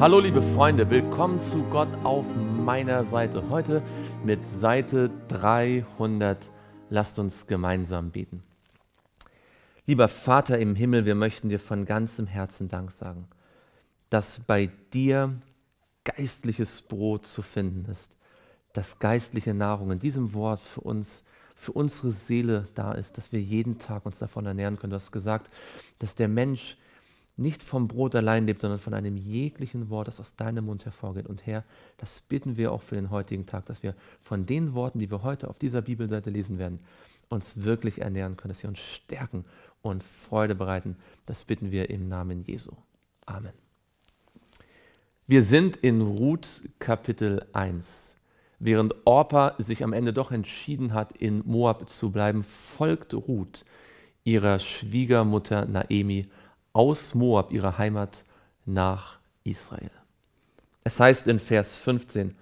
Hallo liebe Freunde, willkommen zu Gott auf meiner Seite. Heute mit Seite 300. Lasst uns gemeinsam beten. Lieber Vater im Himmel, wir möchten dir von ganzem Herzen Dank sagen, dass bei dir geistliches Brot zu finden ist, dass geistliche Nahrung in diesem Wort für uns für unsere Seele da ist, dass wir jeden Tag uns davon ernähren können. Du hast gesagt, dass der Mensch nicht vom Brot allein lebt, sondern von einem jeglichen Wort, das aus deinem Mund hervorgeht. Und Herr, das bitten wir auch für den heutigen Tag, dass wir von den Worten, die wir heute auf dieser Bibelseite lesen werden, uns wirklich ernähren können, dass sie uns stärken und Freude bereiten. Das bitten wir im Namen Jesu. Amen. Wir sind in Ruth Kapitel 1. Während Orpa sich am Ende doch entschieden hat, in Moab zu bleiben, folgt Ruth ihrer Schwiegermutter Naemi aus Moab, ihrer Heimat, nach Israel. Es heißt in Vers 15,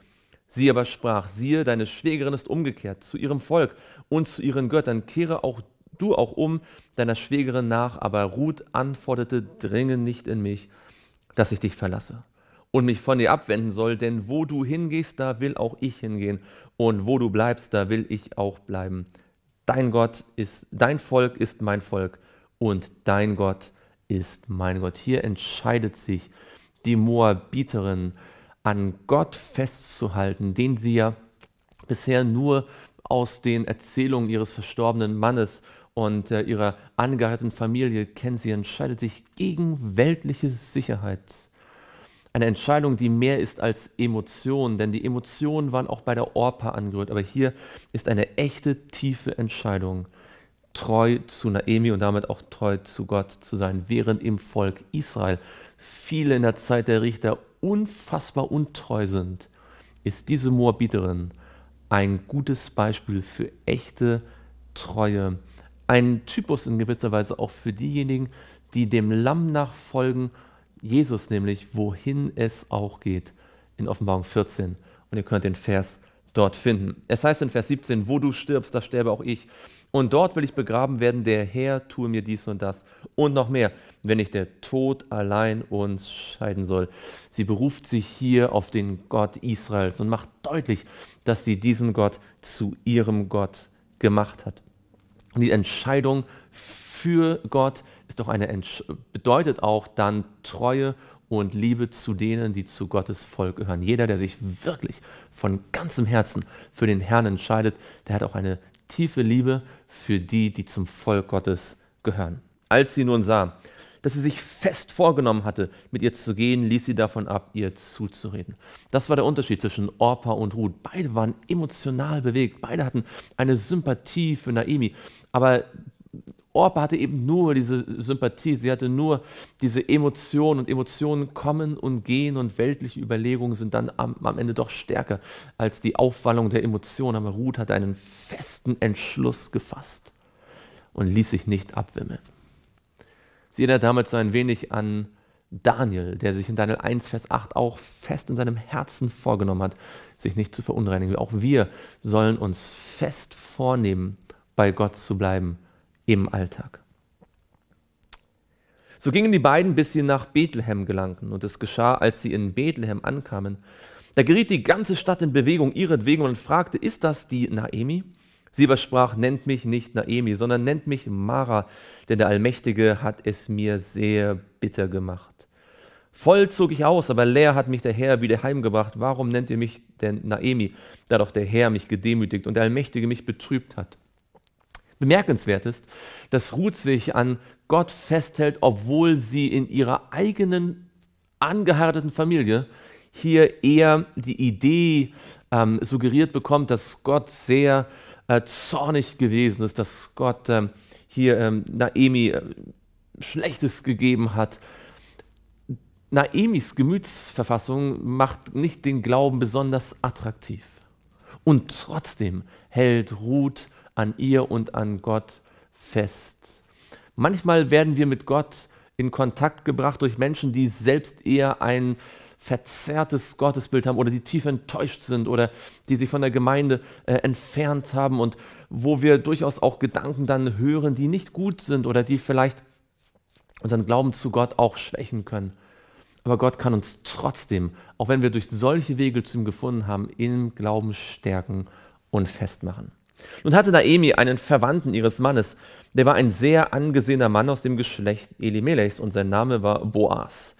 sie aber sprach, siehe, deine Schwägerin ist umgekehrt zu ihrem Volk und zu ihren Göttern, kehre auch du auch um deiner Schwägerin nach, aber Ruth antwortete, dringe nicht in mich, dass ich dich verlasse und mich von dir abwenden soll, denn wo du hingehst, da will auch ich hingehen und wo du bleibst, da will ich auch bleiben. Dein Gott ist, dein Volk ist mein Volk und dein Gott ist ist. Mein Gott, hier entscheidet sich die Moabiterin an Gott festzuhalten, den sie ja bisher nur aus den Erzählungen ihres verstorbenen Mannes und äh, ihrer angeheirateten Familie kennt. Sie entscheidet sich gegen weltliche Sicherheit. Eine Entscheidung, die mehr ist als Emotionen, denn die Emotionen waren auch bei der Orpa angerührt. Aber hier ist eine echte, tiefe Entscheidung treu zu Naemi und damit auch treu zu Gott zu sein, während im Volk Israel viele in der Zeit der Richter unfassbar untreu sind, ist diese Moabiterin ein gutes Beispiel für echte Treue. Ein Typus in gewisser Weise auch für diejenigen, die dem Lamm nachfolgen, Jesus nämlich, wohin es auch geht, in Offenbarung 14. Und ihr könnt den Vers dort finden. Es heißt in Vers 17, wo du stirbst, da sterbe auch ich und dort will ich begraben werden, der Herr tue mir dies und das und noch mehr, wenn nicht der Tod allein uns scheiden soll. Sie beruft sich hier auf den Gott Israels und macht deutlich, dass sie diesen Gott zu ihrem Gott gemacht hat. Und die Entscheidung für Gott ist doch eine Entsch bedeutet auch dann Treue und Liebe zu denen, die zu Gottes Volk gehören. Jeder, der sich wirklich von ganzem Herzen für den Herrn entscheidet, der hat auch eine tiefe Liebe für die, die zum Volk Gottes gehören. Als sie nun sah, dass sie sich fest vorgenommen hatte, mit ihr zu gehen, ließ sie davon ab, ihr zuzureden. Das war der Unterschied zwischen Orpa und Ruth. Beide waren emotional bewegt, beide hatten eine Sympathie für Naimi. aber Orpa hatte eben nur diese Sympathie, sie hatte nur diese Emotionen und Emotionen kommen und gehen und weltliche Überlegungen sind dann am, am Ende doch stärker als die Aufwallung der Emotionen. Aber Ruth hat einen festen Entschluss gefasst und ließ sich nicht abwimmeln. Sie erinnert damit so ein wenig an Daniel, der sich in Daniel 1, Vers 8 auch fest in seinem Herzen vorgenommen hat, sich nicht zu verunreinigen. Auch wir sollen uns fest vornehmen, bei Gott zu bleiben im Alltag. So gingen die beiden, bis sie nach Bethlehem gelangten. Und es geschah, als sie in Bethlehem ankamen. Da geriet die ganze Stadt in Bewegung ihretwegen und fragte, ist das die Naemi? Sie übersprach, nennt mich nicht Naemi, sondern nennt mich Mara, denn der Allmächtige hat es mir sehr bitter gemacht. Voll zog ich aus, aber leer hat mich der Herr wieder heimgebracht. Warum nennt ihr mich denn Naemi, da doch der Herr mich gedemütigt und der Allmächtige mich betrübt hat? bemerkenswert ist, dass Ruth sich an Gott festhält, obwohl sie in ihrer eigenen angeheirateten Familie hier eher die Idee ähm, suggeriert bekommt, dass Gott sehr äh, zornig gewesen ist, dass Gott ähm, hier ähm, Naemi äh, Schlechtes gegeben hat. Naemis Gemütsverfassung macht nicht den Glauben besonders attraktiv. Und trotzdem hält Ruth an ihr und an Gott fest. Manchmal werden wir mit Gott in Kontakt gebracht durch Menschen, die selbst eher ein verzerrtes Gottesbild haben oder die tief enttäuscht sind oder die sich von der Gemeinde äh, entfernt haben und wo wir durchaus auch Gedanken dann hören, die nicht gut sind oder die vielleicht unseren Glauben zu Gott auch schwächen können. Aber Gott kann uns trotzdem, auch wenn wir durch solche Wege zu ihm gefunden haben, im Glauben stärken und festmachen. Nun hatte Naemi einen Verwandten ihres Mannes, der war ein sehr angesehener Mann aus dem Geschlecht Elimelechs und sein Name war Boas.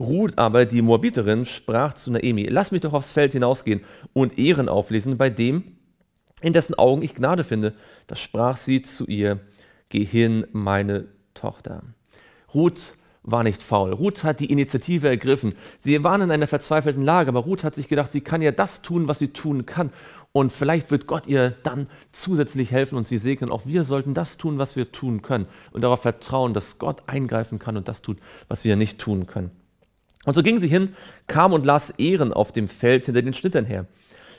Ruth aber, die Moabiterin, sprach zu Naemi, lass mich doch aufs Feld hinausgehen und Ehren auflesen bei dem, in dessen Augen ich Gnade finde. Da sprach sie zu ihr, geh hin, meine Tochter. Ruth war nicht faul. Ruth hat die Initiative ergriffen. Sie waren in einer verzweifelten Lage, aber Ruth hat sich gedacht, sie kann ja das tun, was sie tun kann. Und vielleicht wird Gott ihr dann zusätzlich helfen und sie segnen. Auch wir sollten das tun, was wir tun können. Und darauf vertrauen, dass Gott eingreifen kann und das tut, was wir nicht tun können. Und so ging sie hin, kam und las Ehren auf dem Feld hinter den Schnittern her.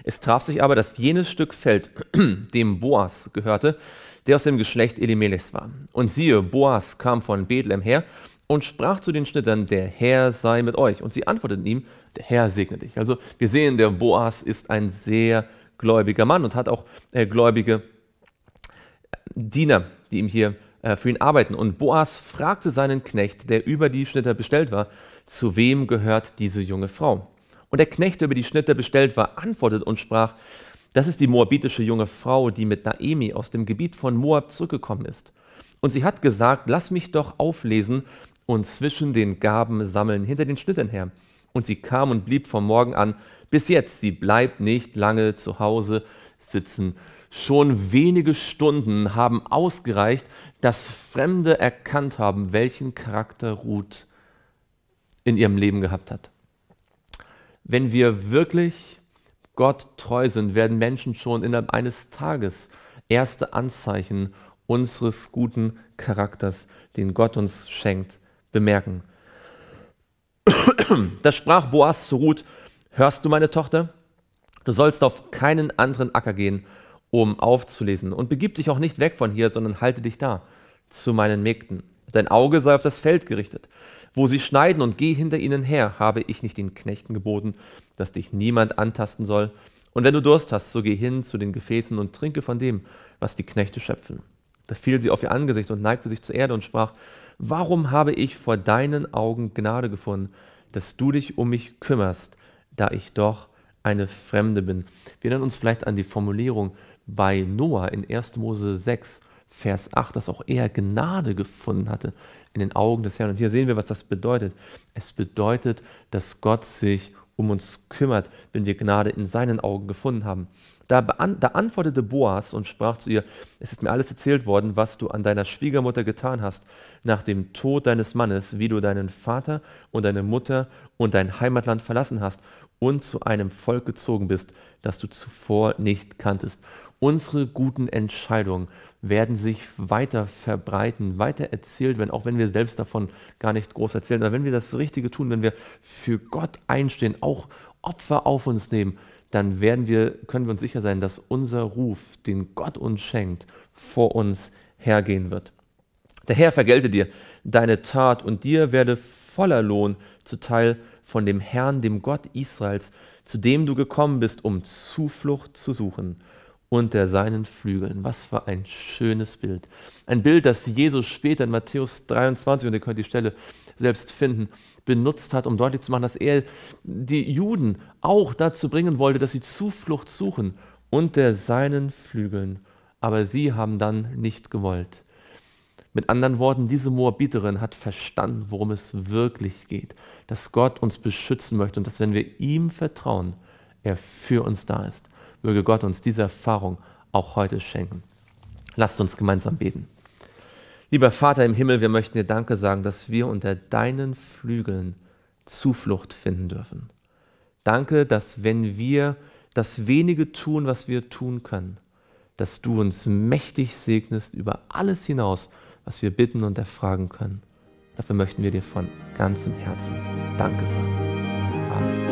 Es traf sich aber, dass jenes Stück Feld dem Boas gehörte, der aus dem Geschlecht Elimelechs war. Und siehe, Boas kam von Bethlehem her und sprach zu den Schnittern, der Herr sei mit euch. Und sie antworteten ihm, der Herr segne dich. Also wir sehen, der Boas ist ein sehr gläubiger Mann und hat auch äh, gläubige äh, Diener, die ihm hier äh, für ihn arbeiten. Und Boas fragte seinen Knecht, der über die Schnitter bestellt war, zu wem gehört diese junge Frau? Und der Knecht, der über die Schnitter bestellt war, antwortet und sprach, das ist die moabitische junge Frau, die mit Naemi aus dem Gebiet von Moab zurückgekommen ist. Und sie hat gesagt, lass mich doch auflesen und zwischen den Gaben sammeln, hinter den Schnittern her. Und sie kam und blieb vom Morgen an bis jetzt, sie bleibt nicht lange zu Hause sitzen. Schon wenige Stunden haben ausgereicht, dass Fremde erkannt haben, welchen Charakter Ruth in ihrem Leben gehabt hat. Wenn wir wirklich Gott treu sind, werden Menschen schon innerhalb eines Tages erste Anzeichen unseres guten Charakters, den Gott uns schenkt, bemerken. Das sprach Boas zu Ruth, Hörst du, meine Tochter? Du sollst auf keinen anderen Acker gehen, um aufzulesen. Und begib dich auch nicht weg von hier, sondern halte dich da zu meinen Mägden. Dein Auge sei auf das Feld gerichtet. Wo sie schneiden und geh hinter ihnen her, habe ich nicht den Knechten geboten, dass dich niemand antasten soll. Und wenn du Durst hast, so geh hin zu den Gefäßen und trinke von dem, was die Knechte schöpfen. Da fiel sie auf ihr Angesicht und neigte sich zur Erde und sprach, Warum habe ich vor deinen Augen Gnade gefunden, dass du dich um mich kümmerst? da ich doch eine Fremde bin. Wir erinnern uns vielleicht an die Formulierung bei Noah in 1. Mose 6, Vers 8, dass auch er Gnade gefunden hatte in den Augen des Herrn. Und hier sehen wir, was das bedeutet. Es bedeutet, dass Gott sich um uns kümmert, wenn wir Gnade in seinen Augen gefunden haben. Da, da, antwortete Boas und sprach zu ihr, es ist mir alles erzählt worden, was du an deiner Schwiegermutter getan hast, nach dem Tod deines Mannes, wie du deinen Vater und deine Mutter und dein Heimatland verlassen hast und zu einem Volk gezogen bist, das du zuvor nicht kanntest. Unsere guten Entscheidungen werden sich weiter verbreiten, weiter erzählt werden, auch wenn wir selbst davon gar nicht groß erzählen. Aber wenn wir das Richtige tun, wenn wir für Gott einstehen, auch Opfer auf uns nehmen, dann werden wir, können wir uns sicher sein, dass unser Ruf, den Gott uns schenkt, vor uns hergehen wird. Der Herr vergelte dir deine Tat und dir werde voller Lohn zuteil, von dem Herrn, dem Gott Israels, zu dem du gekommen bist, um Zuflucht zu suchen, unter seinen Flügeln. Was für ein schönes Bild. Ein Bild, das Jesus später in Matthäus 23, und ihr könnt die Stelle selbst finden, benutzt hat, um deutlich zu machen, dass er die Juden auch dazu bringen wollte, dass sie Zuflucht suchen unter seinen Flügeln. Aber sie haben dann nicht gewollt. Mit anderen Worten, diese Moabiterin hat verstanden, worum es wirklich geht, dass Gott uns beschützen möchte und dass wenn wir ihm vertrauen, er für uns da ist. Möge Gott uns diese Erfahrung auch heute schenken. Lasst uns gemeinsam beten. Lieber Vater im Himmel, wir möchten dir Danke sagen, dass wir unter deinen Flügeln Zuflucht finden dürfen. Danke, dass wenn wir das wenige tun, was wir tun können, dass du uns mächtig segnest über alles hinaus, was wir bitten und erfragen können. Dafür möchten wir dir von ganzem Herzen Danke sagen. Amen.